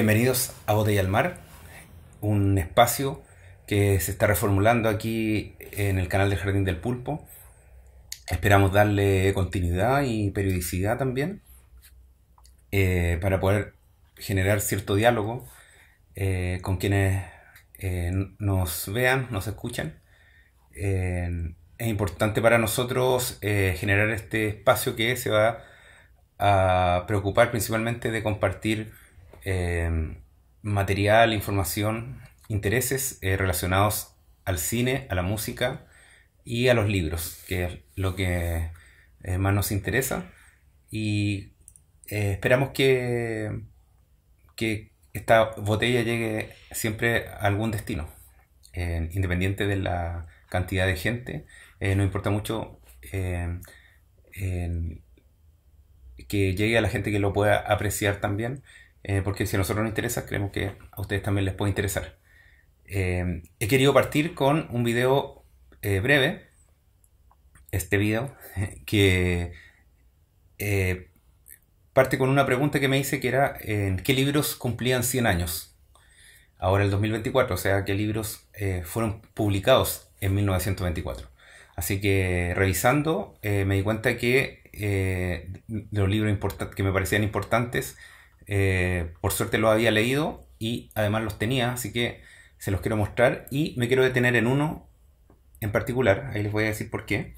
Bienvenidos a Botella al Mar, un espacio que se está reformulando aquí en el canal del Jardín del Pulpo. Esperamos darle continuidad y periodicidad también eh, para poder generar cierto diálogo eh, con quienes eh, nos vean, nos escuchan. es importante para nosotros generar este espacio que se va a preocupar principalmente de compartir Em, material, información, intereses eh, relacionados al cine, a la música y a los libros, que es lo que eh, más nos interesa. Y eh, esperamos que, que esta botella llegue siempre a algún destino, independiente de la cantidad de gente. no importa mucho em, que llegue a la gente que lo pueda apreciar también eh, porque si a nosotros nos interesa, creemos que a ustedes también les puede interesar. Eh, he querido partir con un video eh, breve, este video, que parte con una pregunta que me hice que era en qué libros cumplían 100 años. Ahora el 2024, o sea, qué libros fueron publicados en 1924. Así que revisando, me di cuenta que los libros que me parecían importantes eh, por suerte lo había leído y además los tenía, así que se los quiero mostrar y me quiero detener en uno en particular, ahí les voy a decir por qué.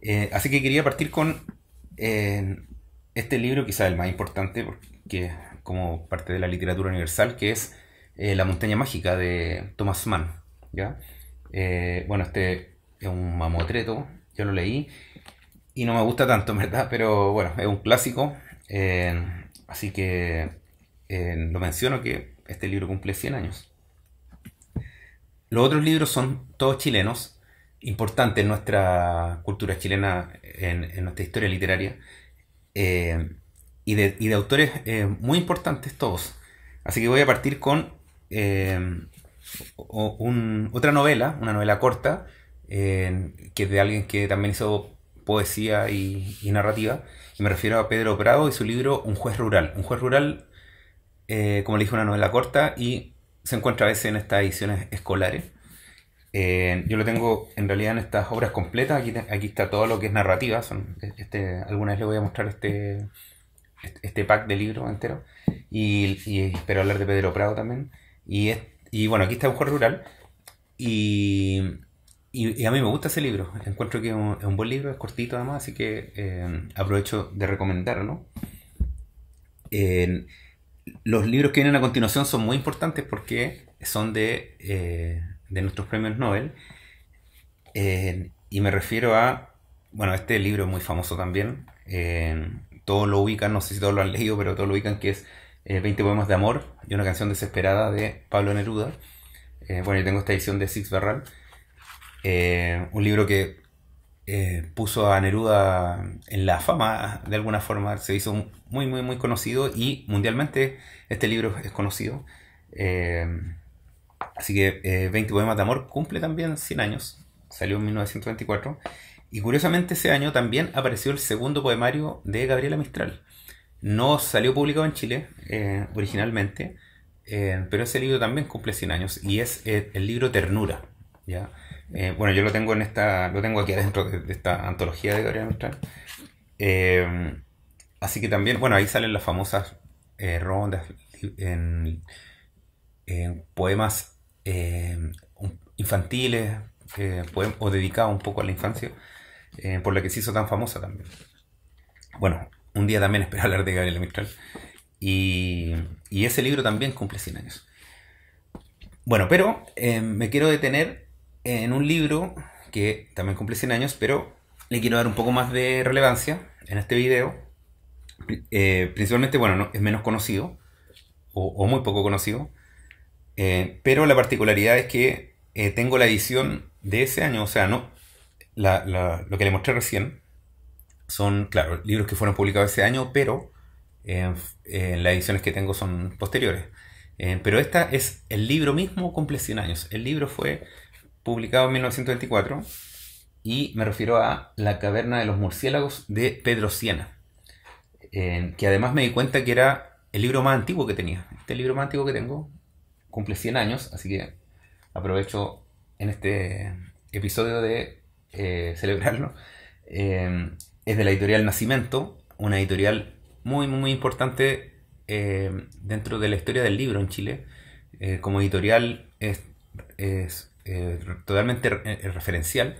Eh, así que quería partir con eh, este libro, quizá el más importante, porque como parte de la literatura universal, que es La montaña mágica de Thomas Mann. ¿ya? bueno, este es un mamotreto, yo lo leí y no me gusta tanto, ¿verdad? Pero bueno, es un clásico. Así que eh, lo menciono que este libro cumple 100 años. Los otros libros son todos chilenos, importantes en nuestra cultura chilena, en, nuestra historia literaria, eh, y, de, autores eh, muy importantes todos. Así que voy a partir con otra novela, una novela corta, que es de alguien que también hizo poesía y, narrativa. Y me refiero a Pedro Prado y su libro Un juez rural. Un juez rural, eh, como le dije, una novela corta y se encuentra a veces en estas ediciones escolares. Eh, yo lo tengo en realidad en estas obras completas. Aquí, está todo lo que es narrativa. Son, e, este, algunas le voy a mostrar este, este, este pack de libros entero. Y, espero hablar de Pedro Prado también. Y, y bueno, aquí está un juez rural. Y y, a mí me gusta ese libro. Encuentro que es un, buen libro, es cortito además, así que eh, aprovecho de recomendarlo. los libros que vienen a continuación son muy importantes porque son de, eh, de nuestros premios Nobel. y me refiero a, bueno, este libro es muy famoso también. todos lo ubican, no sé si todos lo han leído, pero todos lo ubican que es 20 eh, poemas de amor y una canción desesperada de Pablo Neruda. bueno, yo tengo esta edición de Six Barral. Eh, un libro que eh, puso a Neruda en la fama, de alguna forma, se hizo muy, muy, muy conocido y mundialmente este libro es conocido. Eh, así que 20 poemas de amor cumple también 100 años, salió en 1924. Y curiosamente ese año también apareció el segundo poemario de Gabriela Mistral. No salió publicado en Chile originalmente, pero ese libro también cumple 100 años y es el libro Ternura. ¿ya? Eh, bueno, yo lo tengo en esta, lo tengo aquí adentro de, esta antología de Gabriel Mistral. Eh, así que también, bueno, ahí salen las famosas eh, rondas en, poemas infantiles o dedicados un poco a la infancia, por la que se hizo tan famosa también. Bueno, un día también espero hablar de Gabriel Mistral. Y, y ese libro también cumple 100 años. Bueno, pero me quiero detener en un libro que también cumple 100 años, pero le quiero dar un poco más de relevancia en este video. Eh, principalmente, bueno, es menos conocido, o, muy poco conocido, eh, pero la particularidad es que eh, tengo la edición de ese año, o sea, no lo que le mostré recién son, claro, libros que fueron publicados ese año, pero las ediciones que tengo son posteriores. pero esta es el libro mismo, cumple 100 años. El libro fue publicado en 1924, y me refiero a La caverna de los murciélagos de Pedro Siena, que además me di cuenta que era el libro más antiguo que tenía. Este libro más antiguo que tengo cumple 100 años, así que aprovecho en este episodio de eh, celebrarlo. Em, es de la editorial Nacimiento, una editorial muy, muy, importante em, dentro de la historia del libro en Chile. Eh, como editorial es eh, totalmente eh, referencial.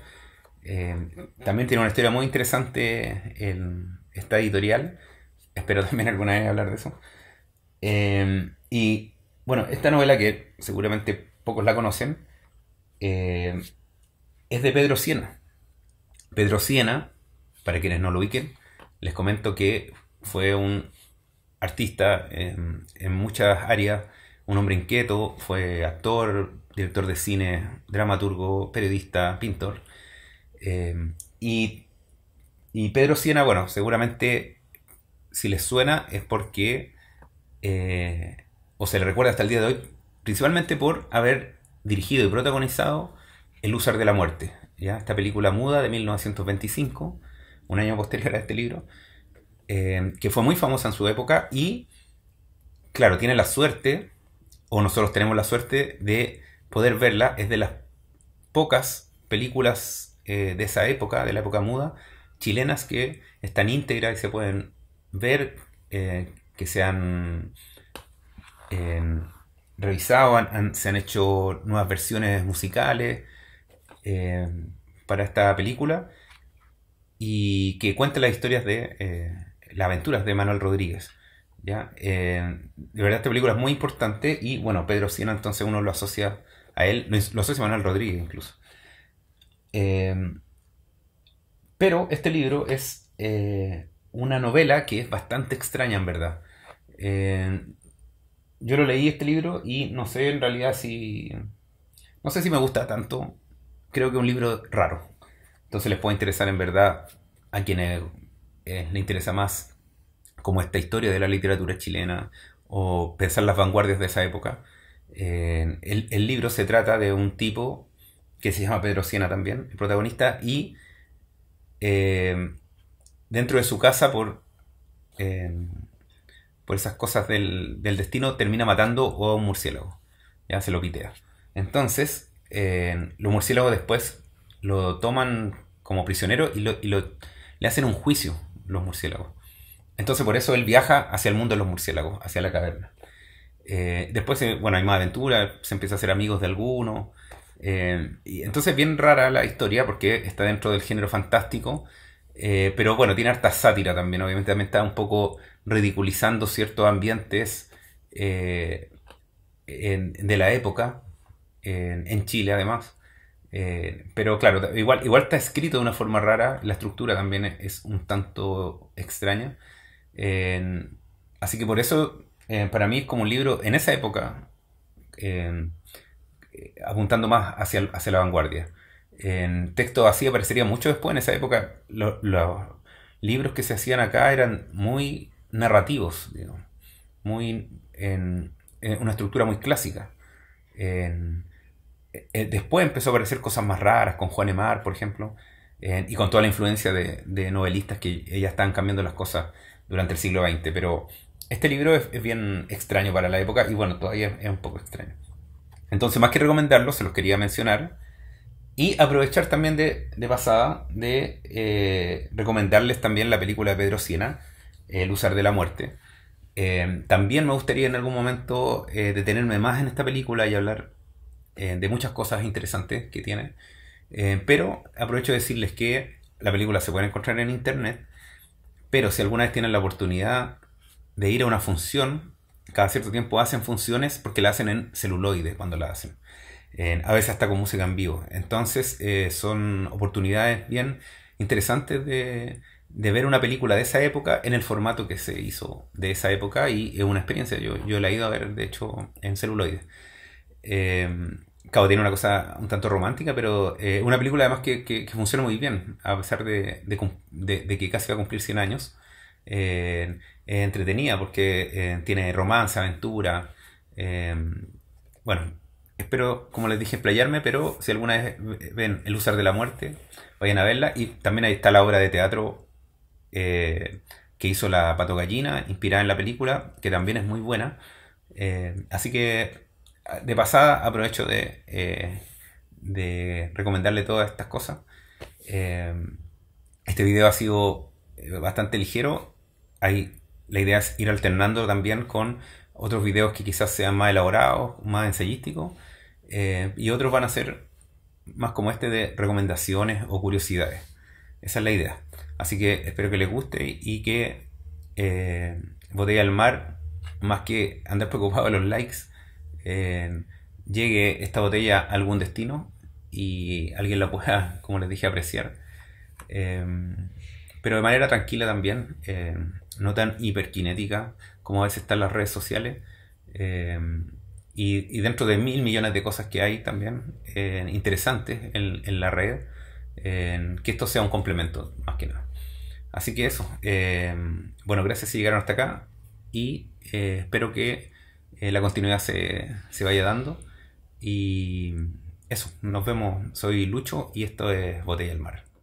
Eh, también tiene una historia muy interesante en esta editorial. Espero también alguna vez hablar de eso. y bueno, esta novela que seguramente pocos la conocen es de Pedro Siena. Pedro Siena, para quienes no lo ubiquen, les comento que fue un artista en muchas áreas, un hombre inquieto, fue actor, director de cine, dramaturgo, periodista, pintor. Eh, y, y, Pedro Siena, bueno, seguramente si les suena es porque, eh, o se le recuerda hasta el día de hoy, principalmente por haber dirigido y protagonizado El Usar de la Muerte, ¿ya? esta película muda de 1925, un año posterior a este libro, eh, que fue muy famosa en su época y, claro, tiene la suerte, o nosotros tenemos la suerte de poder verla. Es de las pocas películas eh, de esa época, de la época muda, chilenas que están íntegras y se pueden ver, eh, que se han em, revisado, se han hecho nuevas versiones musicales em, para esta película y que cuenta las historias de eh, las aventuras de Manuel Rodríguez. ¿ya? Em, de verdad esta película es muy importante y bueno, Pedro Siena entonces uno lo asocia a él lo van Manuel Rodríguez incluso. Em, pero este libro es eh, una novela que es bastante extraña en verdad. Em, yo lo leí este libro y no sé en realidad si... No sé si me gusta tanto. Creo que es un libro raro. Entonces les puede interesar en verdad a quienes eh, le interesa más como esta historia de la literatura chilena o pensar las vanguardias de esa época el, libro se trata de un tipo que se llama Pedro Siena también, el protagonista, y em, dentro de su casa por, em, por esas cosas del, destino termina matando a un murciélago. Ya se lo pitea. Entonces, em, los murciélagos después lo toman como prisionero y, le hacen un juicio los murciélagos. Entonces por eso él viaja hacia el mundo de los murciélagos, hacia la caverna. Eh, después, eh, bueno, hay más aventuras, se empieza a hacer amigos de algunos. Eh, y entonces bien rara la historia porque está dentro del género fantástico, eh, pero bueno, tiene harta sátira también, obviamente también está un poco ridiculizando ciertos ambientes de la época, en, Chile además. pero claro, igual, igual está escrito de una forma rara, la estructura también es un tanto extraña. así que por eso eh, para mí es como un libro, en esa época, em, eh, apuntando más hacia, hacia la vanguardia. En texto así aparecería mucho después, en esa época los libros que se hacían acá eran muy narrativos, muy en, una estructura muy clásica. Eh, después empezó a aparecer cosas más raras, con Juan Emar, por ejemplo, y con toda la influencia de, novelistas que ya estaban cambiando las cosas durante el siglo XX, pero este libro es, bien extraño para la época y bueno, todavía es, un poco extraño. Entonces, más que recomendarlo, se los quería mencionar y aprovechar también de, pasada de eh, recomendarles también la película de Pedro Siena, El usar de la muerte. Eh, también me gustaría en algún momento eh, detenerme más en esta película y hablar de muchas cosas interesantes que tiene. pero aprovecho de decirles que la película se puede encontrar en internet, pero si alguna vez tienen la oportunidad de ir a una función, cada cierto tiempo hacen funciones porque la hacen en celuloide cuando la hacen. a veces hasta con música en vivo. Entonces eh, son oportunidades bien interesantes de, ver una película de esa época en el formato que se hizo de esa época y es una experiencia. Yo, yo la he ido a ver, de hecho, en celuloide. Em, cabo tiene una cosa un tanto romántica, pero eh, una película además que, que, funciona muy bien, a pesar de, que casi va a cumplir 100 años. Eh, eh, entretenida porque eh, tiene romance, aventura. Eh, bueno, espero, como les dije, explayarme, pero si alguna vez ven El Usar de la Muerte, vayan a verla. Y también ahí está la obra de teatro que hizo la Pato Gallina, inspirada en la película, que también es muy buena. así que, de pasada, aprovecho de de recomendarle todas estas cosas. este video ha sido bastante ligero. Hay la idea es ir alternando también con otros videos que quizás sean más elaborados, más ensayísticos, eh, y otros van a ser más como este de recomendaciones o curiosidades. Esa es la idea. Así que espero que les guste y que eh, Botella al Mar, más que andar preocupado de los likes, eh, llegue esta botella a algún destino y alguien la pueda, como les dije, apreciar. pero de manera tranquila también no tan hiperkinética como a veces están las redes sociales. Eh, y, dentro de mil millones de cosas que hay también eh, interesantes en, la red, que esto sea un complemento más que nada. Así que eso. Eh, bueno, gracias si llegaron hasta acá y espero que la continuidad se, se vaya dando. Y eso, nos vemos. Soy Lucho y esto es Botella del Mar.